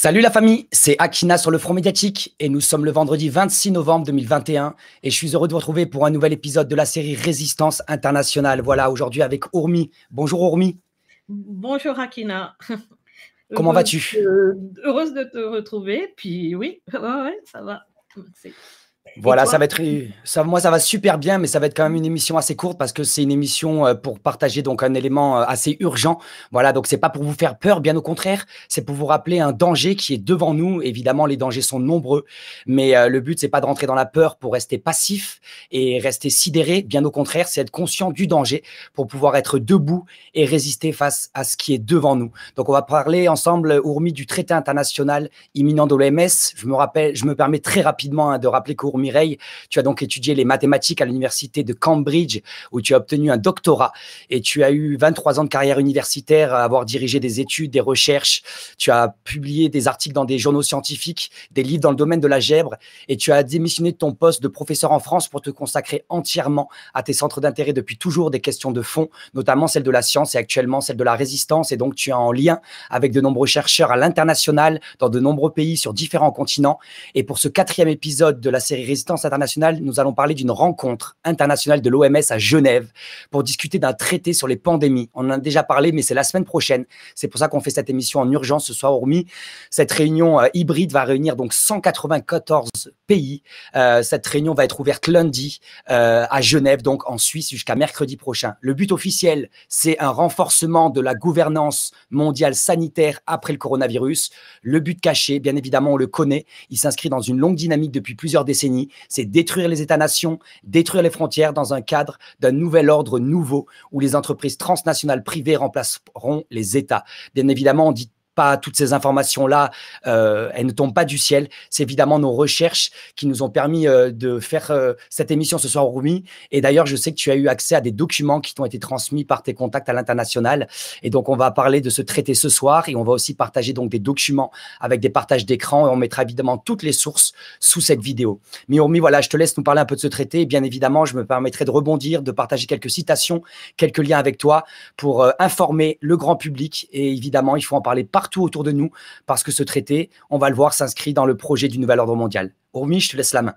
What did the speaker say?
Salut la famille, c'est Akina sur le front médiatique et nous sommes le vendredi 26 novembre 2021 et je suis heureux de vous retrouver pour un nouvel épisode de la série Résistance internationale. Voilà, aujourd'hui avec Ourmi. Bonjour Ourmi. Bonjour Akina. Comment vas-tu euh, Heureuse de te retrouver, puis oui, ça va. Voilà, ça va être ça, moi ça va super bien, mais ça va être quand même une émission assez courte parce que c'est une émission euh, pour partager donc un élément euh, assez urgent. Voilà, donc c'est pas pour vous faire peur, bien au contraire, c'est pour vous rappeler un danger qui est devant nous. Évidemment, les dangers sont nombreux, mais euh, le but c'est pas de rentrer dans la peur pour rester passif et rester sidéré. Bien au contraire, c'est être conscient du danger pour pouvoir être debout et résister face à ce qui est devant nous. Donc on va parler ensemble, Ourmi, du traité international imminent de l'OMS. Je me rappelle, je me permets très rapidement hein, de rappeler qu'Ourmi Mireille. Tu as donc étudié les mathématiques à l'université de Cambridge où tu as obtenu un doctorat et tu as eu 23 ans de carrière universitaire à avoir dirigé des études, des recherches. Tu as publié des articles dans des journaux scientifiques, des livres dans le domaine de l'algèbre et tu as démissionné de ton poste de professeur en France pour te consacrer entièrement à tes centres d'intérêt depuis toujours des questions de fond, notamment celle de la science et actuellement celle de la résistance. Et donc, tu es en lien avec de nombreux chercheurs à l'international dans de nombreux pays sur différents continents. Et pour ce quatrième épisode de la série résistance internationale. nous allons parler d'une rencontre internationale de l'OMS à Genève pour discuter d'un traité sur les pandémies. On en a déjà parlé, mais c'est la semaine prochaine. C'est pour ça qu'on fait cette émission en urgence ce soir, hormis. Cette réunion euh, hybride va réunir donc 194 pays. Euh, cette réunion va être ouverte lundi euh, à Genève, donc en Suisse, jusqu'à mercredi prochain. Le but officiel, c'est un renforcement de la gouvernance mondiale sanitaire après le coronavirus. Le but caché, bien évidemment, on le connaît. Il s'inscrit dans une longue dynamique depuis plusieurs décennies c'est détruire les États-nations, détruire les frontières dans un cadre d'un nouvel ordre nouveau où les entreprises transnationales privées remplaceront les États. Bien évidemment, on dit pas toutes ces informations-là, euh, elles ne tombent pas du ciel. C'est évidemment nos recherches qui nous ont permis euh, de faire euh, cette émission ce soir, Rumi. Et d'ailleurs, je sais que tu as eu accès à des documents qui t'ont été transmis par tes contacts à l'international. Et donc, on va parler de ce traité ce soir et on va aussi partager donc des documents avec des partages d'écran et on mettra évidemment toutes les sources sous cette vidéo. Mais Rumi, voilà, je te laisse nous parler un peu de ce traité. bien évidemment, je me permettrai de rebondir, de partager quelques citations, quelques liens avec toi pour informer le grand public. Et évidemment, il faut en parler partout partout autour de nous, parce que ce traité, on va le voir, s'inscrit dans le projet du nouvel ordre mondial. Hormis, je te laisse la main.